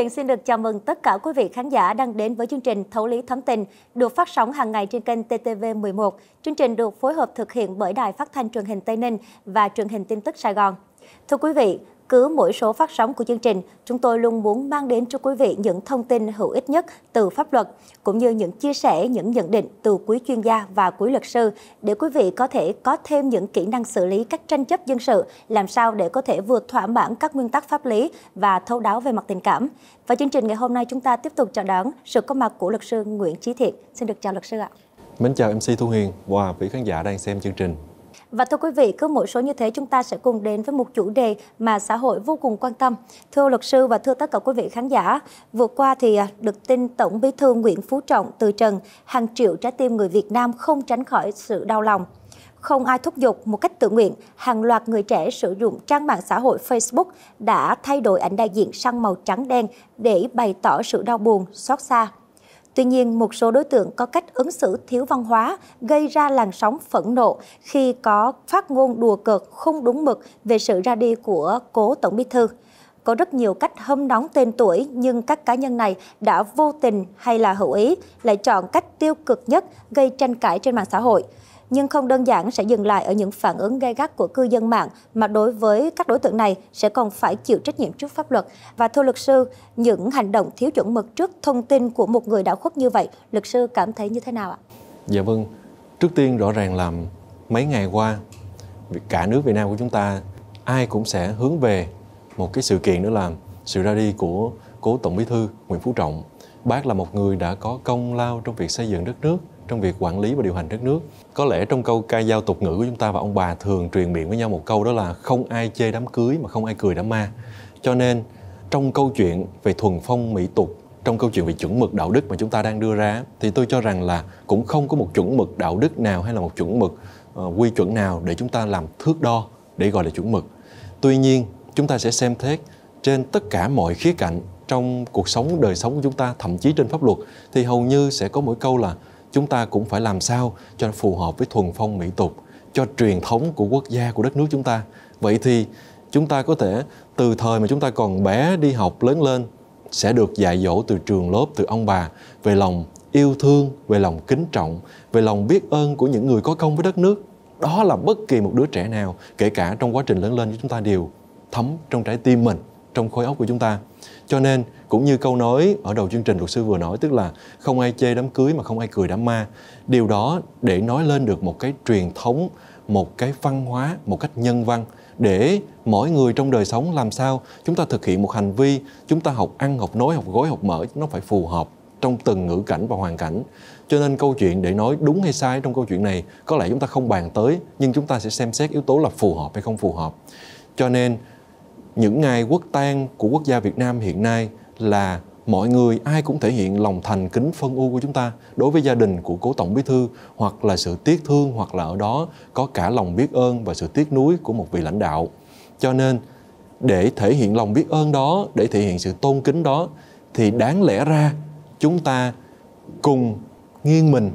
Huyền xin được chào mừng tất cả quý vị khán giả đang đến với chương trình Thấu lý thấm tình được phát sóng hàng ngày trên kênh TTV11. Chương trình được phối hợp thực hiện bởi Đài Phát thanh Truyền hình Tây Ninh và Truyền hình Tin tức Sài Gòn. Thưa quý vị, cứ mỗi số phát sóng của chương trình, chúng tôi luôn muốn mang đến cho quý vị những thông tin hữu ích nhất từ pháp luật, cũng như những chia sẻ, những nhận định từ quý chuyên gia và quý luật sư để quý vị có thể có thêm những kỹ năng xử lý các tranh chấp dân sự, làm sao để có thể vượt thỏa mãn các nguyên tắc pháp lý và thấu đáo về mặt tình cảm. Và chương trình ngày hôm nay chúng ta tiếp tục chào đón sự có mặt của luật sư Nguyễn Trí Thiện. Xin được chào luật sư ạ. Mến chào MC Thu Hiền và quý khán giả đang xem chương trình. Và thưa quý vị, cứ mỗi số như thế chúng ta sẽ cùng đến với một chủ đề mà xã hội vô cùng quan tâm. Thưa luật sư và thưa tất cả quý vị khán giả, vừa qua thì à, được tin Tổng Bí thư Nguyễn Phú Trọng từ trần hàng triệu trái tim người Việt Nam không tránh khỏi sự đau lòng không ai thúc giục một cách tự nguyện, hàng loạt người trẻ sử dụng trang mạng xã hội Facebook đã thay đổi ảnh đại diện sang màu trắng đen để bày tỏ sự đau buồn, xót xa. Tuy nhiên, một số đối tượng có cách ứng xử thiếu văn hóa gây ra làn sóng phẫn nộ khi có phát ngôn đùa cợt không đúng mực về sự ra đi của cố Tổng Bí Thư. Có rất nhiều cách hâm nóng tên tuổi nhưng các cá nhân này đã vô tình hay là hữu ý lại chọn cách tiêu cực nhất gây tranh cãi trên mạng xã hội nhưng không đơn giản sẽ dừng lại ở những phản ứng gay gắt của cư dân mạng mà đối với các đối tượng này sẽ còn phải chịu trách nhiệm trước pháp luật. Và thưa luật sư, những hành động thiếu chuẩn mực trước thông tin của một người đã khuất như vậy, luật sư cảm thấy như thế nào ạ? Dạ vâng, trước tiên rõ ràng là mấy ngày qua cả nước Việt Nam của chúng ta ai cũng sẽ hướng về một cái sự kiện nữa là sự ra đi của cố Tổng Bí thư Nguyễn Phú Trọng. Bác là một người đã có công lao trong việc xây dựng đất nước, trong việc quản lý và điều hành đất nước có lẽ trong câu ca dao tục ngữ của chúng ta và ông bà thường truyền miệng với nhau một câu đó là không ai chê đám cưới mà không ai cười đám ma cho nên trong câu chuyện về thuần phong mỹ tục trong câu chuyện về chuẩn mực đạo đức mà chúng ta đang đưa ra thì tôi cho rằng là cũng không có một chuẩn mực đạo đức nào hay là một chuẩn mực uh, quy chuẩn nào để chúng ta làm thước đo để gọi là chuẩn mực tuy nhiên chúng ta sẽ xem xét trên tất cả mọi khía cạnh trong cuộc sống đời sống của chúng ta thậm chí trên pháp luật thì hầu như sẽ có mỗi câu là chúng ta cũng phải làm sao cho nó phù hợp với thuần phong mỹ tục, cho truyền thống của quốc gia, của đất nước chúng ta. Vậy thì chúng ta có thể từ thời mà chúng ta còn bé đi học lớn lên sẽ được dạy dỗ từ trường lớp, từ ông bà về lòng yêu thương, về lòng kính trọng, về lòng biết ơn của những người có công với đất nước. Đó là bất kỳ một đứa trẻ nào, kể cả trong quá trình lớn lên của chúng ta đều thấm trong trái tim mình, trong khối óc của chúng ta. Cho nên cũng như câu nói ở đầu chương trình luật sư vừa nói tức là không ai chê đám cưới mà không ai cười đám ma điều đó để nói lên được một cái truyền thống một cái văn hóa một cách nhân văn để mỗi người trong đời sống làm sao chúng ta thực hiện một hành vi chúng ta học ăn học nói học gối học mở nó phải phù hợp trong từng ngữ cảnh và hoàn cảnh cho nên câu chuyện để nói đúng hay sai trong câu chuyện này có lẽ chúng ta không bàn tới nhưng chúng ta sẽ xem xét yếu tố là phù hợp hay không phù hợp cho nên những ngày quốc tang của quốc gia Việt Nam hiện nay là mọi người ai cũng thể hiện lòng thành kính phân ưu của chúng ta đối với gia đình của cố tổng bí thư hoặc là sự tiếc thương hoặc là ở đó có cả lòng biết ơn và sự tiếc nuối của một vị lãnh đạo cho nên để thể hiện lòng biết ơn đó để thể hiện sự tôn kính đó thì đáng lẽ ra chúng ta cùng nghiêng mình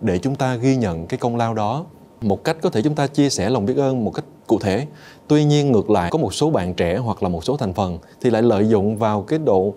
để chúng ta ghi nhận cái công lao đó một cách có thể chúng ta chia sẻ lòng biết ơn một cách cụ thể tuy nhiên ngược lại có một số bạn trẻ hoặc là một số thành phần thì lại lợi dụng vào cái độ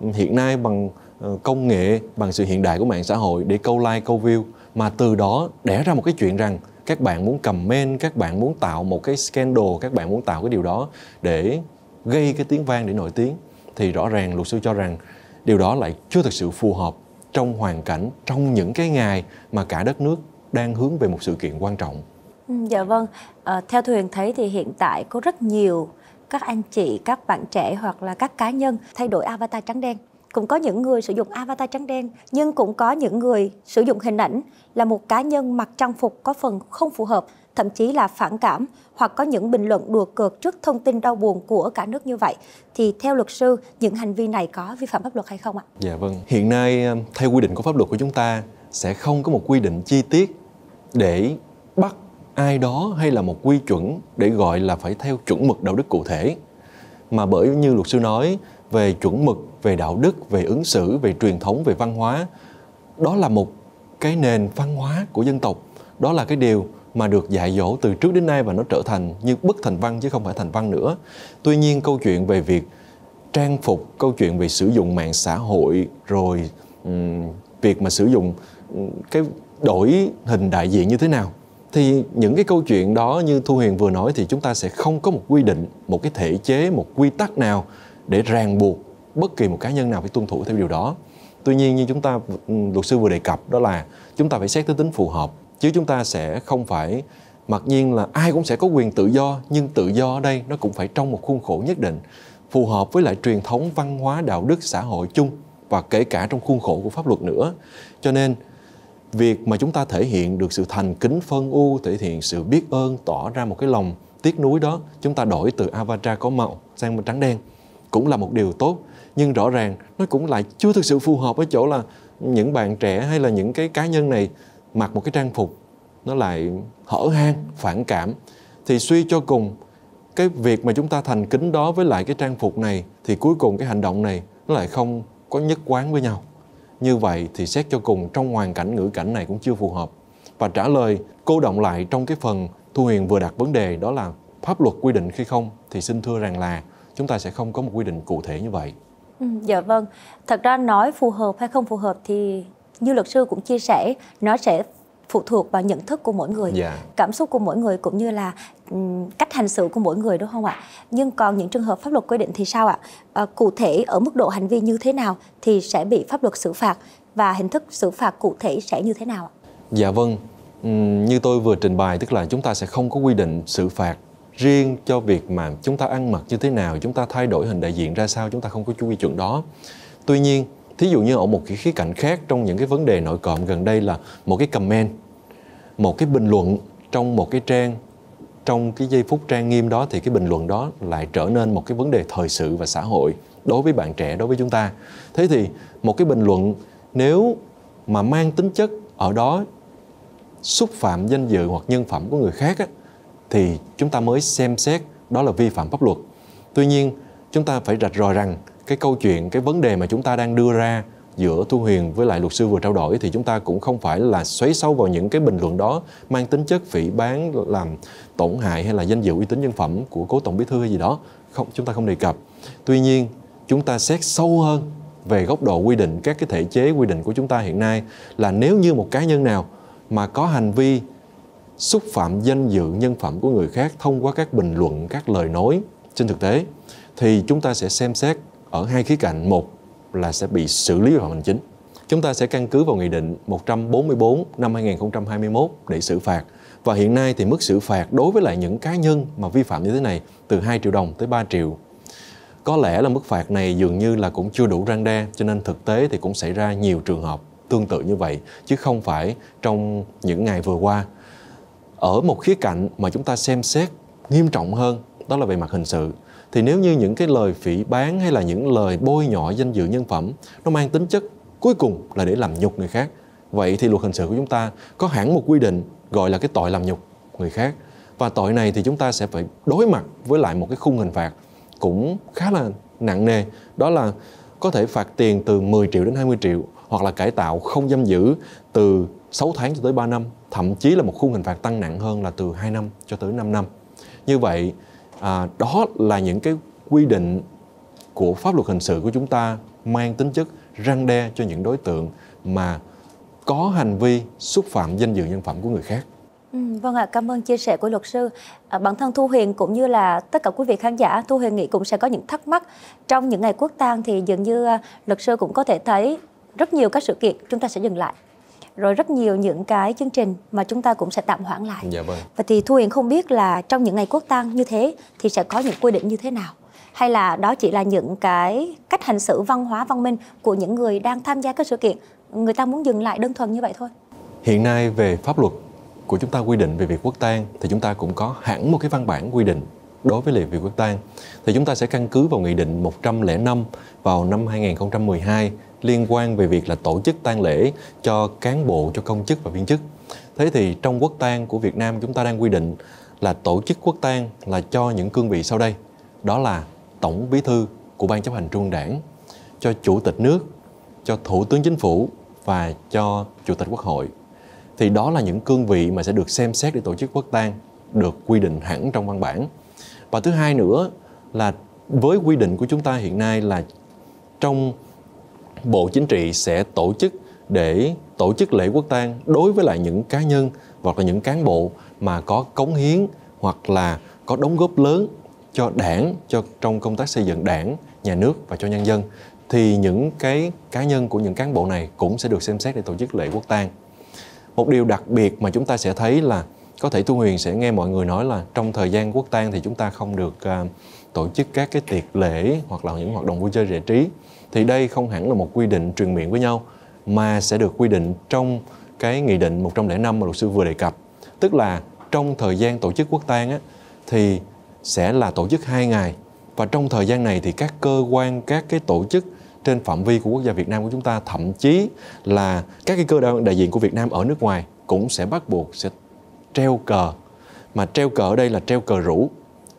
ừ, hiện nay bằng ờ, công nghệ bằng sự hiện đại của mạng xã hội để câu like câu view mà từ đó đẻ ra một cái chuyện rằng các bạn muốn comment các bạn muốn tạo một cái scandal các bạn muốn tạo cái điều đó để gây cái tiếng vang để nổi tiếng thì rõ ràng luật sư cho rằng điều đó lại chưa thực sự phù hợp trong hoàn cảnh trong những cái ngày mà cả đất nước đang hướng về một sự kiện quan trọng ừ, dạ vâng à, theo thuyền thấy thì hiện tại có rất nhiều các anh chị các bạn trẻ hoặc là các cá nhân thay đổi avatar trắng đen cũng có những người sử dụng avatar trắng đen nhưng cũng có những người sử dụng hình ảnh là một cá nhân mặc trang phục có phần không phù hợp thậm chí là phản cảm hoặc có những bình luận đùa cợt trước thông tin đau buồn của cả nước như vậy thì theo luật sư những hành vi này có vi phạm pháp luật hay không ạ? Dạ vâng, hiện nay ờ, theo quy định của pháp luật của chúng ta sẽ không có một quy định chi tiết để bắt ai đó hay là một quy chuẩn để gọi là phải theo chuẩn mực đạo đức cụ thể mà bởi như luật sư nói về chuẩn mực về đạo đức về ứng xử về truyền thống về văn hóa đó là một cái nền văn hóa của dân tộc đó là cái điều mà được dạy dỗ từ trước đến nay và nó trở thành như bất thành văn chứ không phải thành văn nữa tuy nhiên câu chuyện về việc trang phục câu chuyện về sử dụng mạng xã hội rồi um, việc mà sử dụng cái đổi hình đại diện như thế nào thì những cái câu chuyện đó như thu huyền vừa nói thì chúng ta sẽ không có một quy định một cái thể chế một quy tắc nào để ràng buộc bất kỳ một cá nhân nào phải tuân thủ theo điều đó tuy nhiên như chúng ta ừ, luật sư vừa đề cập đó là chúng ta phải xét tới tính phù hợp chứ chúng ta sẽ không phải mặc nhiên là ai cũng sẽ có quyền tự do nhưng tự do ở đây nó cũng phải trong một khuôn khổ nhất định phù hợp với lại truyền thống văn hóa đạo đức xã hội chung và kể cả trong khuôn khổ của pháp luật nữa cho nên việc mà chúng ta thể hiện được sự thành kính phân u thể hiện sự biết ơn tỏ ra một cái lòng tiếc nuối đó chúng ta đổi từ avatar có màu sang trắng đen cũng là một điều tốt nhưng rõ ràng nó cũng lại chưa thực sự phù hợp với chỗ là những bạn trẻ hay là những cái cá nhân này mặc một cái trang phục nó lại hở hang phản cảm thì suy cho cùng cái việc mà chúng ta thành kính đó với lại cái trang phục này thì cuối cùng cái hành động này nó lại không có nhất quán với nhau như vậy thì xét cho cùng trong hoàn cảnh ngữ cảnh này cũng chưa phù hợp. Và trả lời cô động lại trong cái phần Thu Huyền vừa đặt vấn đề đó là pháp luật quy định khi không thì xin thưa rằng là chúng ta sẽ không có một quy định cụ thể như vậy. Ừ, dạ vâng, thật ra nói phù hợp hay không phù hợp thì như luật sư cũng chia sẻ, nó sẽ phụ thuộc vào nhận thức của mỗi người, yeah. Dạ. cảm xúc của mỗi người cũng như là Ừ, cách hành xử của mỗi người đúng không ạ? Nhưng còn những trường hợp pháp luật quy định thì sao ạ? À, cụ thể ở mức độ hành vi như thế nào thì sẽ bị pháp luật xử phạt và hình thức xử phạt cụ thể sẽ như thế nào ạ? Dạ vâng, ừ, như tôi vừa trình bày tức là chúng ta sẽ không có quy định xử phạt riêng cho việc mà chúng ta ăn mặc như thế nào, chúng ta thay đổi hình đại diện ra sao, chúng ta không có chú ý chuẩn đó. Tuy nhiên, thí dụ như ở một cái khía cạnh khác trong những cái vấn đề nội cộm gần đây là một cái comment, một cái bình luận trong một cái trang trong cái giây phút trang nghiêm đó thì cái bình luận đó lại trở nên một cái vấn đề thời sự và xã hội đối với bạn trẻ đối với chúng ta thế thì một cái bình luận nếu mà mang tính chất ở đó xúc phạm danh dự hoặc nhân phẩm của người khác á, thì chúng ta mới xem xét đó là vi phạm pháp luật tuy nhiên chúng ta phải rạch ròi rằng cái câu chuyện cái vấn đề mà chúng ta đang đưa ra giữa Thu Huyền với lại luật sư vừa trao đổi thì chúng ta cũng không phải là xoáy sâu vào những cái bình luận đó mang tính chất phỉ bán làm tổn hại hay là danh dự uy tín nhân phẩm của cố tổng bí thư hay gì đó không chúng ta không đề cập tuy nhiên chúng ta xét sâu hơn về góc độ quy định các cái thể chế quy định của chúng ta hiện nay là nếu như một cá nhân nào mà có hành vi xúc phạm danh dự nhân phẩm của người khác thông qua các bình luận các lời nói trên thực tế thì chúng ta sẽ xem xét ở hai khía cạnh một là sẽ bị xử lý phạm hành chính. Chúng ta sẽ căn cứ vào Nghị định 144 năm 2021 để xử phạt. Và hiện nay thì mức xử phạt đối với lại những cá nhân mà vi phạm như thế này từ 2 triệu đồng tới 3 triệu. Có lẽ là mức phạt này dường như là cũng chưa đủ răng đe cho nên thực tế thì cũng xảy ra nhiều trường hợp tương tự như vậy chứ không phải trong những ngày vừa qua. Ở một khía cạnh mà chúng ta xem xét nghiêm trọng hơn đó là về mặt hình sự thì nếu như những cái lời phỉ bán hay là những lời bôi nhọ danh dự nhân phẩm nó mang tính chất cuối cùng là để làm nhục người khác vậy thì luật hình sự của chúng ta có hẳn một quy định gọi là cái tội làm nhục người khác và tội này thì chúng ta sẽ phải đối mặt với lại một cái khung hình phạt cũng khá là nặng nề đó là có thể phạt tiền từ 10 triệu đến 20 triệu hoặc là cải tạo không giam giữ từ 6 tháng cho tới 3 năm thậm chí là một khung hình phạt tăng nặng hơn là từ 2 năm cho tới 5 năm như vậy à, đó là những cái quy định của pháp luật hình sự của chúng ta mang tính chất răng đe cho những đối tượng mà có hành vi xúc phạm danh dự nhân phẩm của người khác. Ừ, vâng ạ, à, cảm ơn chia sẻ của luật sư. À, bản thân Thu Huyền cũng như là tất cả quý vị khán giả, Thu Huyền nghĩ cũng sẽ có những thắc mắc. Trong những ngày quốc tang thì dường như à, luật sư cũng có thể thấy rất nhiều các sự kiện chúng ta sẽ dừng lại rồi rất nhiều những cái chương trình mà chúng ta cũng sẽ tạm hoãn lại dạ vâng. và thì thu Huyền không biết là trong những ngày quốc tang như thế thì sẽ có những quy định như thế nào hay là đó chỉ là những cái cách hành xử văn hóa văn minh của những người đang tham gia các sự kiện người ta muốn dừng lại đơn thuần như vậy thôi hiện nay về pháp luật của chúng ta quy định về việc quốc tang thì chúng ta cũng có hẳn một cái văn bản quy định đối với lễ việc quốc tang thì chúng ta sẽ căn cứ vào nghị định 105 vào năm 2012 liên quan về việc là tổ chức tang lễ cho cán bộ, cho công chức và viên chức. Thế thì trong quốc tang của Việt Nam chúng ta đang quy định là tổ chức quốc tang là cho những cương vị sau đây. Đó là Tổng Bí thư của Ban chấp hành Trung đảng, cho Chủ tịch nước, cho Thủ tướng Chính phủ và cho Chủ tịch Quốc hội. Thì đó là những cương vị mà sẽ được xem xét để tổ chức quốc tang được quy định hẳn trong văn bản. Và thứ hai nữa là với quy định của chúng ta hiện nay là trong Bộ Chính trị sẽ tổ chức để tổ chức lễ quốc tang đối với lại những cá nhân hoặc là những cán bộ mà có cống hiến hoặc là có đóng góp lớn cho đảng cho trong công tác xây dựng đảng nhà nước và cho nhân dân thì những cái cá nhân của những cán bộ này cũng sẽ được xem xét để tổ chức lễ quốc tang một điều đặc biệt mà chúng ta sẽ thấy là có thể Thu Huyền sẽ nghe mọi người nói là trong thời gian quốc tang thì chúng ta không được uh, tổ chức các cái tiệc lễ hoặc là những hoạt động vui chơi giải trí thì đây không hẳn là một quy định truyền miệng với nhau mà sẽ được quy định trong cái nghị định 105 mà luật sư vừa đề cập tức là trong thời gian tổ chức quốc tang á, thì sẽ là tổ chức 2 ngày và trong thời gian này thì các cơ quan các cái tổ chức trên phạm vi của quốc gia Việt Nam của chúng ta thậm chí là các cái cơ đại diện của Việt Nam ở nước ngoài cũng sẽ bắt buộc sẽ treo cờ mà treo cờ ở đây là treo cờ rủ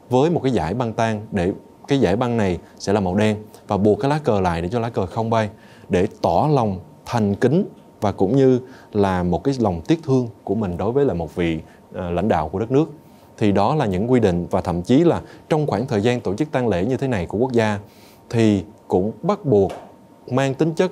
với một cái giải băng tan để cái giải băng này sẽ là màu đen và buộc cái lá cờ lại để cho lá cờ không bay để tỏ lòng thành kính và cũng như là một cái lòng tiếc thương của mình đối với là một vị ờ, lãnh đạo của đất nước thì đó là những quy định và thậm chí là trong khoảng thời gian tổ chức tang lễ như thế này của quốc gia thì cũng bắt buộc mang tính chất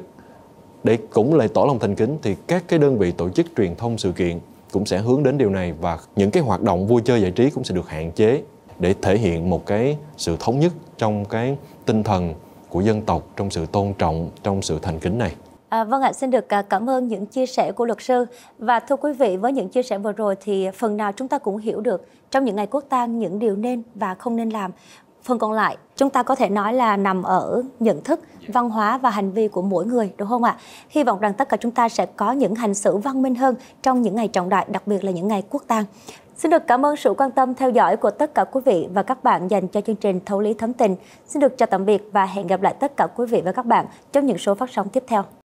để cũng lại tỏ lòng thành kính thì các cái đơn vị tổ chức truyền thông sự kiện cũng sẽ hướng đến điều này và những cái hoạt động vui chơi giải trí cũng sẽ được hạn chế để thể hiện một cái sự thống nhất trong cái tinh thần của dân tộc trong sự tôn trọng trong sự thành kính này À, vâng ạ, xin được à, cảm ơn những chia sẻ của luật sư. Và thưa quý vị, với những chia sẻ vừa rồi thì phần nào chúng ta cũng hiểu được trong những ngày quốc tang những điều nên và không nên làm phần còn lại chúng ta có thể nói là nằm ở nhận thức văn hóa và hành vi của mỗi người đúng không ạ hy vọng rằng tất cả chúng ta sẽ có những hành xử văn minh hơn trong những ngày trọng đại đặc biệt là những ngày quốc tang Xin được cảm ơn sự quan tâm theo dõi của tất cả quý vị và các bạn dành cho chương trình Thấu lý thấm tình. Xin được chào tạm biệt và hẹn gặp lại tất cả quý vị và các bạn trong những số phát sóng tiếp theo.